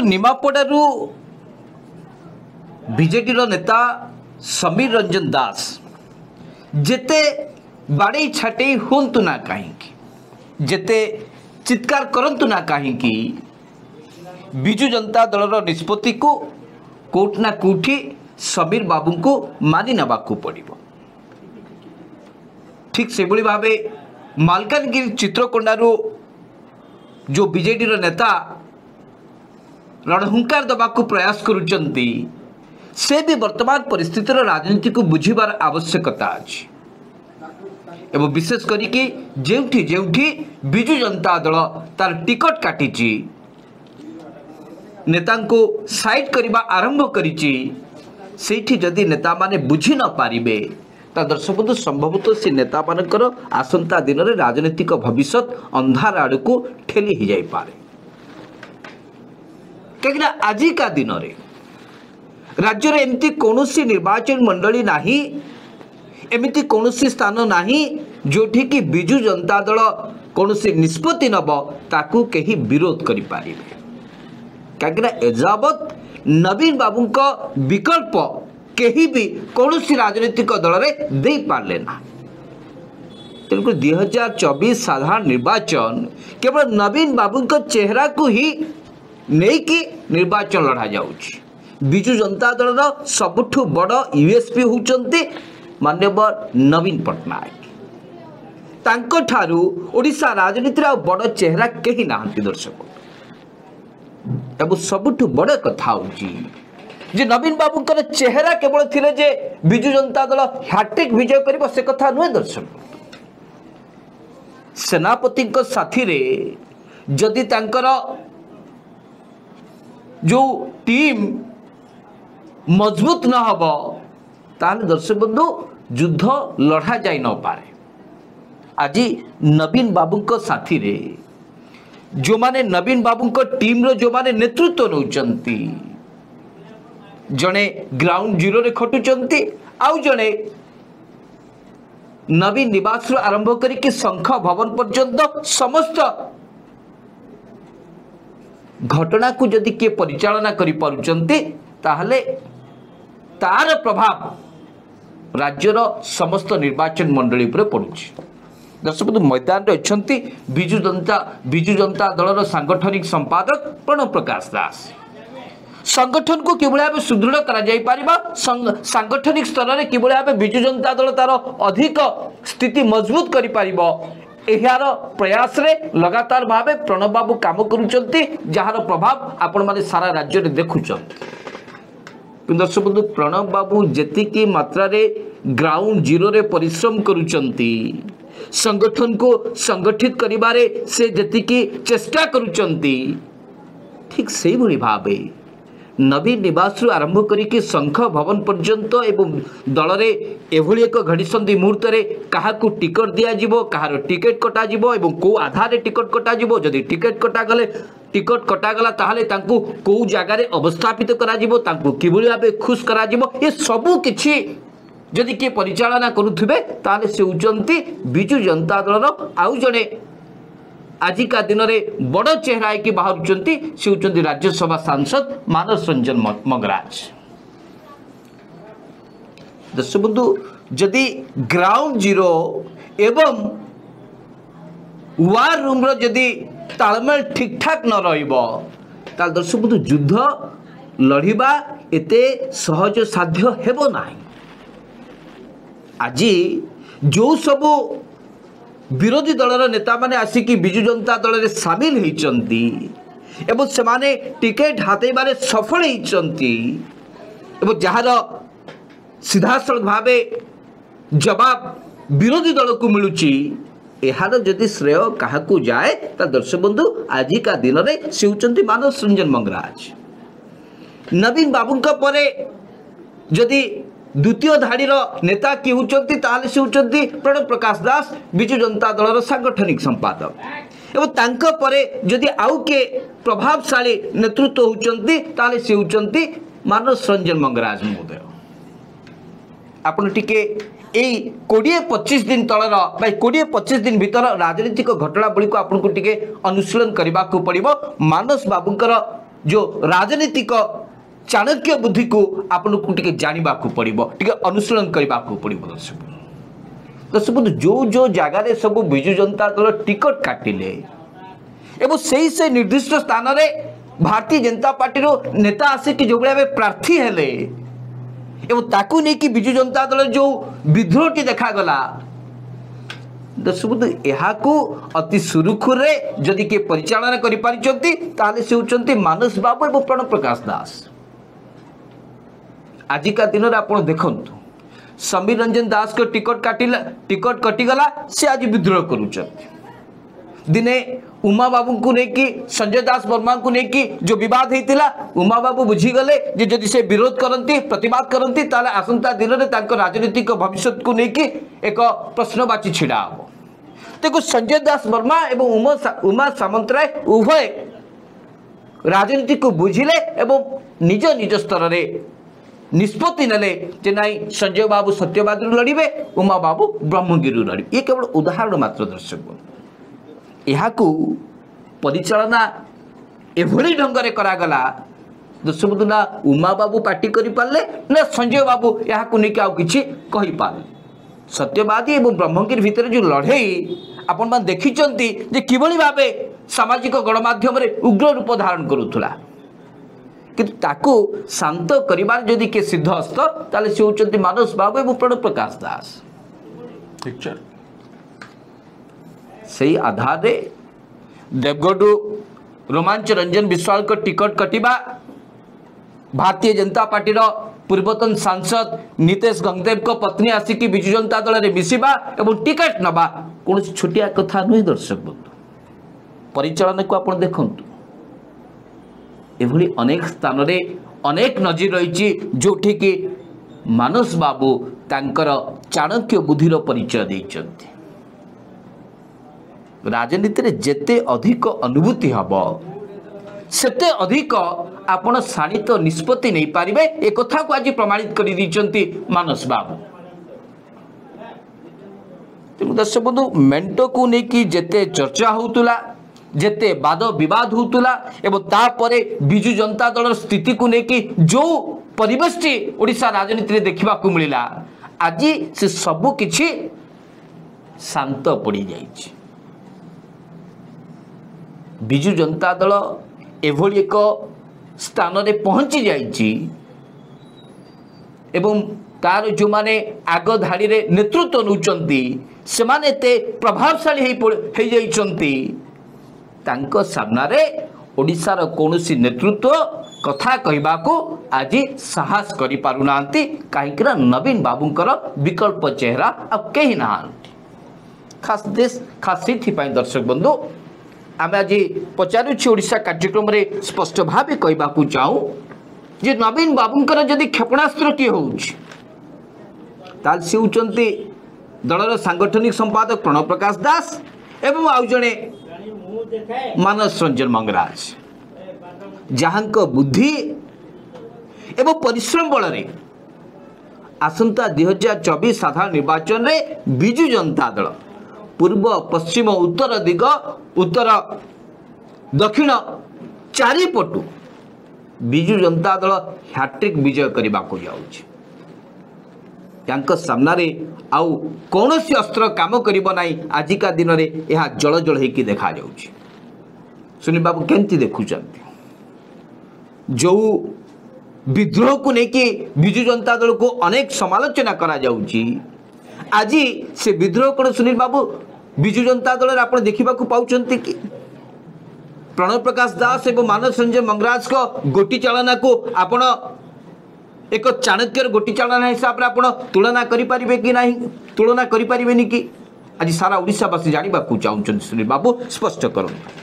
तो निमापड़ बीजेडी नेता समीर रंजन दास जिते बाड़े छाटे हूँ ना कहीं जिते चित्कार करतु ना कहीं विजु जनता दल निष्पत्ति को कोटना कोठी समीर बाबू को मानि नाक पड़े ठीक से भाव मलकानगिरी चित्रकोडारू जो बीजेडी नेता रणहहुङकार दबाक प्रयास गरुन चाहिँ वर्तमान बर्तमान परिस्थिति र राजनीतिको बुझ्वार आवश्यकता अनि ए विशेष गरिक जौठी जेउ विजु जनता दल तार टिकट काटि नेता सबै आरम्भ गरिदि नेता बुझि नपारे त सम्भवतः सि न आसन् दुन राजनैतिक भविष्य ठेली आडको ठेल्ली पारे कहीं आजिका दिन में राज्य एमती कौन सी निर्वाचन मंडली ना एमती कौन सी स्थान ना जो कि विजु जनता दल कौन निष्पत्ति नब ताकू के विरोध करें कहीं एजावत नवीन बाबू का विकल्प कहीं भी कौन सी राजनीतिक दल ने दे पारे ना तेणुक दुई हजार चौबीस साधारण निर्वाचन केवल नवीन बाबू चेहरा को ही ନେଇକି ନିର୍ବାଚନ ଲଢ଼ାଯାଉଛି ବିଜୁ ଜନତା ଦଳର ସବୁଠୁ ବଡ଼ ୟୁଏସ୍ପି ହେଉଛନ୍ତି ମାନ୍ୟବର ନବୀନ ପଟ୍ଟନାୟକ ତାଙ୍କଠାରୁ ଓଡ଼ିଶା ରାଜନୀତିରେ ଆଉ ବଡ଼ ଚେହେରା କେହି ନାହାନ୍ତି ଦର୍ଶକ ଏବଂ ସବୁଠୁ ବଡ଼ କଥା ହେଉଛି ଯେ ନବୀନ ବାବୁଙ୍କର ଚେହେରା କେବଳ ଥିଲେ ଯେ ବିଜୁ ଜନତା ଦଳ ହ୍ୟାଟ୍ରିକ୍ ବିଜୟ କରିବ ସେ କଥା ନୁହେଁ ଦର୍ଶକ ସେନାପତିଙ୍କ ସାଥିରେ ଯଦି ତାଙ୍କର जो टीम मजबूत न हम ताल दर्शक बंधु युद्ध लड़ा जा न पारे आज नवीन बाबू को साथी रे जो माने नवीन बाबू को टीम रो जो माने नेतृत्व नौ जड़े ग्राउंड जीरो रे खटु जने नवीन निवास आरंभ करी कि शख भवन पर्यत समस्त ଘଟଣାକୁ ଯଦି କିଏ ପରିଚାଳନା କରିପାରୁଛନ୍ତି ତାହେଲେ ତାର ପ୍ରଭାବ ରାଜ୍ୟର ସମସ୍ତ ନିର୍ବାଚନ ମଣ୍ଡଳୀ ଉପରେ ପଡ଼ୁଛି ଦର୍ଶକବନ୍ଧୁ ମଇଦାନରେ ଅଛନ୍ତି ବିଜୁ ଜନତା ବିଜୁ ଜନତା ଦଳର ସାଂଗଠନିକ ସମ୍ପାଦକ ପ୍ରଣବ ପ୍ରକାଶ ଦାସ ସଂଗଠନକୁ କିଭଳି ଭାବେ ସୁଦୃଢ଼ କରାଯାଇପାରିବ ସାଂଗଠନିକ ସ୍ତରରେ କିଭଳି ଭାବେ ବିଜୁ ଜନତା ଦଳ ତାର ଅଧିକ ସ୍ଥିତି ମଜବୁତ କରିପାରିବ ଏହାର ପ୍ରୟାସରେ ଲଗାତାର ଭାବେ ପ୍ରଣବ ବାବୁ କାମ କରୁଛନ୍ତି ଯାହାର ପ୍ରଭାବ ଆପଣମାନେ ସାରା ରାଜ୍ୟରେ ଦେଖୁଛନ୍ତି କିନ୍ତୁ ଦର୍ଶକ ବନ୍ଧୁ ପ୍ରଣବ ବାବୁ ଯେତିକି ମାତ୍ରାରେ ଗ୍ରାଉଣ୍ଡ ଜିରୋରେ ପରିଶ୍ରମ କରୁଛନ୍ତି ସଂଗଠନକୁ ସଂଗଠିତ କରିବାରେ ସେ ଯେତିକି ଚେଷ୍ଟା କରୁଛନ୍ତି ଠିକ୍ ସେଇଭଳି ଭାବେ ନବୀନ ନିବାସରୁ ଆରମ୍ଭ କରିକି ଶଙ୍ଖ ଭବନ ପର୍ଯ୍ୟନ୍ତ ଏବଂ ଦଳରେ ଏଭଳି ଏକ ଘଡ଼ିସନ୍ଧି ମୁହୂର୍ତ୍ତରେ କାହାକୁ ଟିକେଟ୍ ଦିଆଯିବ କାହାର ଟିକେଟ୍ କଟାଯିବ ଏବଂ କେଉଁ ଆଧାରରେ ଟିକେଟ୍ କଟାଯିବ ଯଦି ଟିକେଟ୍ କଟାଗଲେ ଟିକେଟ୍ କଟାଗଲା ତାହେଲେ ତାଙ୍କୁ କେଉଁ ଜାଗାରେ ଅବସ୍ଥାପିତ କରାଯିବ ତାଙ୍କୁ କିଭଳି ଭାବେ ଖୁସ୍ କରାଯିବ ଏ ସବୁ କିଛି ଯଦି କିଏ ପରିଚାଳନା କରୁଥିବେ ତାହେଲେ ସେ ହେଉଛନ୍ତି ବିଜୁ ଜନତା ଦଳର ଆଉ ଜଣେ ଆଜିକା ଦିନରେ ବଡ଼ ଚେହେରା ହେଇକି ବାହାରୁଛନ୍ତି ସେ ହେଉଛନ୍ତି ରାଜ୍ୟସଭା ସାଂସଦ ମାନସ ରଞ୍ଜନ ମଙ୍ଗରାଜ ଦର୍ଶବନ୍ଧୁ ଯଦି ଗ୍ରାଉଣ୍ଡ ଜିରୋ ଏବଂ ୱାର ରୁମ୍ର ଯଦି ତାଳମେଳ ଠିକ୍ଠାକ୍ ନ ରହିବ ତାହେଲେ ଦର୍ଶକବନ୍ଧୁ ଯୁଦ୍ଧ ଲଢ଼ିବା ଏତେ ସହଜ ସାଧ୍ୟ ହେବ ନାହିଁ ଆଜି ଯେଉଁ ସବୁ ବିରୋଧୀ ଦଳର ନେତାମାନେ ଆସିକି ବିଜୁ ଜନତା ଦଳରେ ସାମିଲ ହୋଇଛନ୍ତି ଏବଂ ସେମାନେ ଟିକେଟ୍ ହାତେଇବାରେ ସଫଳ ହୋଇଛନ୍ତି ଏବଂ ଯାହାର ସିଧାସଳଖ ଭାବେ ଜବାବ ବିରୋଧୀ ଦଳକୁ ମିଳୁଛି ଏହାର ଯଦି ଶ୍ରେୟ କାହାକୁ ଯାଏ ତା ଦର୍ଶକ ବନ୍ଧୁ ଆଜିକା ଦିନରେ ସେ ହେଉଛନ୍ତି ମାନସ ରଞ୍ଜନ ମଙ୍ଗରାଜ ନବୀନ ବାବୁଙ୍କ ପରେ ଯଦି द्वितीय धाडी र नेता के हुन्छ त प्रणव प्रकाश दास विजु जनता दल र साङठन सम्पादक एकाउ के प्रभावशाली नेतृत्व हामी त मनस रंजन मंगराज महोदय आए कि पच्चिस दिन तलर भाई कि पचिश दिन भित्र राजनीतिक घटना गुडीको आए अनुशीलन को पर्व मानस बाबु जो राजनीतिक चाणक्य बुद्धि को आपन को टिके जानिबा को पड़िबो टिके अनुसरण करबा को दर्शक दर्शक जो जो जगार सब विजु जनता दल टिकट काटिले से निर्दिष्ट स्थान रे भारतीय जनता पार्टी नेता आसे कि जोबले आबे प्रार्थी हेले विजु जनता दल जो विद्रोह टी देखा गला अति सुरखुरी परिचालना करी परिचालना मानस बाबू एवं प्रणव प्रकाश दास में आप देख समीर रंजन दास को टिकट কাটিলা टिकट कटिगला से आज विद्रोह कर दिने उमा बाबू को लेकिन संजय दास वर्मा को लेकिन जो बद होता उमा बाबू बुझीगले जदि से विरोध करती प्रतिवाद करती आसंता दिन में राजनीतिक भविष्य को लेकिन एक प्रश्नवाची छिड़ा हम तेनाली संजय दास वर्मा एवं उमा उमा सामंतराय उभय राजनीति को बुझिले एवं निज निज स्तर में નિષ્પત્તિ ન લે કે નહીં સંજય બાબુ સત્યવાદરૂ લડીવે ઉમા બાબુ બ્રહ્મગીરુ લડીવે એ કેવળ ઉદાહરણ માત્ર દર્શક ଏହାକୁ ପରିଚାଳନା ଏଭଳି ଢଙ୍ଗରେ କରାଗଲା ଦଶବନ୍ଧୁ ନା ଉମାବାବୁ ପାର୍ଟି କରିପାରିଲେ ନା ସଞ୍ଜୟ ବାବୁ ଏହାକୁ ନେଇକି ଆଉ କିଛି କହିପାରିଲେ ସତ୍ୟବାଦୀ ଏବଂ ବ୍ରହ୍ମଗିରି ଭିତରେ ଯେଉଁ ଲଢ଼େଇ ଆପଣମାନେ ଦେଖିଛନ୍ତି ଯେ କିଭଳି ଭାବେ ସାମାଜିକ ଗଣମାଧ୍ୟମରେ ଉଗ୍ର ରୂପ ଧାରଣ କରୁଥିଲା किंतु शांत करार जदि किए सिद्धस्त सी होती मानस बाबु एवं प्रण प्रकाश दास से आधार देवगढ़ रोमांच रंजन विश्वाल टिकट कटिबा भारतीय जनता पार्टी पूर्वतन सांसद नितेश गंगदेव को पत्नी आसिक विजु जनता दल ने मिशा एवं टिकट नवा कौन छोटिया कथा नुह दर्शक बंधु परिचा को आप देखु ଏଭଳି ଅନେକ ସ୍ଥାନରେ ଅନେକ ନଜିର ରହିଛି ଯେଉଁଠିକି ମାନସ ବାବୁ ତାଙ୍କର ଚାଣକ୍ୟ ବୁଦ୍ଧିର ପରିଚୟ ଦେଇଛନ୍ତି ରାଜନୀତିରେ ଯେତେ ଅଧିକ ଅନୁଭୂତି ହେବ ସେତେ ଅଧିକ ଆପଣ ଶାଣିତ ନିଷ୍ପତ୍ତି ନେଇପାରିବେ ଏ କଥାକୁ ଆଜି ପ୍ରମାଣିତ କରିଦେଇଛନ୍ତି ମାନସ ବାବୁ ତେଣୁ ଦର୍ଶକ ବନ୍ଧୁ ମେଣ୍ଟକୁ ନେଇକି ଯେତେ ଚର୍ଚ୍ଚା ହେଉଥିଲା ଯେତେ ବାଦ ବିବାଦ ହେଉଥିଲା ଏବଂ ତାପରେ ବିଜୁ ଜନତା ଦଳର ସ୍ଥିତିକୁ ନେଇକି ଯେଉଁ ପରିବେଶଟି ଓଡ଼ିଶା ରାଜନୀତିରେ ଦେଖିବାକୁ ମିଳିଲା ଆଜି ସେ ସବୁ କିଛି ଶାନ୍ତ ପଡ଼ିଯାଇଛି ବିଜୁ ଜନତା ଦଳ ଏଭଳି ଏକ ସ୍ଥାନରେ ପହଞ୍ଚି ଯାଇଛି ଏବଂ ତାର ଯେଉଁମାନେ ଆଗ ଧାଡ଼ିରେ ନେତୃତ୍ୱ ନେଉଛନ୍ତି ସେମାନେ ଏତେ ପ୍ରଭାବଶାଳୀ ହୋଇଯାଇଛନ୍ତି ତାଙ୍କ ସାମ୍ନାରେ ଓଡ଼ିଶାର କୌଣସି ନେତୃତ୍ୱ କଥା କହିବାକୁ ଆଜି ସାହସ କରିପାରୁନାହାନ୍ତି କାହିଁକିନା ନବୀନ ବାବୁଙ୍କର ବିକଳ୍ପ ଚେହେରା ଆଉ କେହି ନାହାନ୍ତି ଖାସ୍ ଦେଶ ଖାସ୍ ସେଇଥିପାଇଁ ଦର୍ଶକ ବନ୍ଧୁ ଆମେ ଆଜି ପଚାରୁଛୁ ଓଡ଼ିଶା କାର୍ଯ୍ୟକ୍ରମରେ ସ୍ପଷ୍ଟ ଭାବେ କହିବାକୁ ଚାହୁଁ ଯେ ନବୀନ ବାବୁଙ୍କର ଯଦି କ୍ଷେପଣାସ୍ତ୍ର କିଏ ହେଉଛି ତାହେଲେ ସେ ହେଉଛନ୍ତି ଦଳର ସାଂଗଠନିକ ସମ୍ପାଦକ ପ୍ରଣବ ପ୍ରକାଶ ଦାସ ଏବଂ ଆଉ ଜଣେ ମାନସରଞ୍ଜନ ମଙ୍ଗରାଜ ଯାହାଙ୍କ ବୁଦ୍ଧି ଏବଂ ପରିଶ୍ରମ ବଳରେ ଆସନ୍ତା ଦୁଇ ହଜାର ଚବିଶ ସାଧାରଣ ନିର୍ବାଚନରେ ବିଜୁ ଜନତା ଦଳ ପୂର୍ବ ପଶ୍ଚିମ ଉତ୍ତର ଦିଗ ଉତ୍ତର ଦକ୍ଷିଣ ଚାରିପଟୁ ବିଜୁ ଜନତା ଦଳ ହ୍ୟାଟ୍ରିକ୍ ବିଜୟ କରିବାକୁ ଯାଉଛି तांकर आउ कौन अस्त्र कम कर आजिका दिन में यह जल जल हो देखा सुनील बाबू के देखुं जो विद्रोह को लेकिन विजु जनता दल को अनेक समालोचना करा आज से विद्रोह कौन सुनील बाबू विजु जनता दल देखा पाँच कि प्रणव प्रकाश दास मानस रंजन मंगराज गोटी चाला को आप ଏକ ଚାଣକ୍ୟର ଗୋଟି ଚାଳନା ହିସାବରେ ଆପଣ ତୁଳନା କରିପାରିବେ କି ନାହିଁ ତୁଳନା କରିପାରିବେନି କି ଆଜି ସାରା ଓଡ଼ିଶାବାସୀ ଜାଣିବାକୁ ଚାହୁଁଛନ୍ତି ସୁନୀଲ ବାବୁ ସ୍ପଷ୍ଟ କରନ୍ତୁ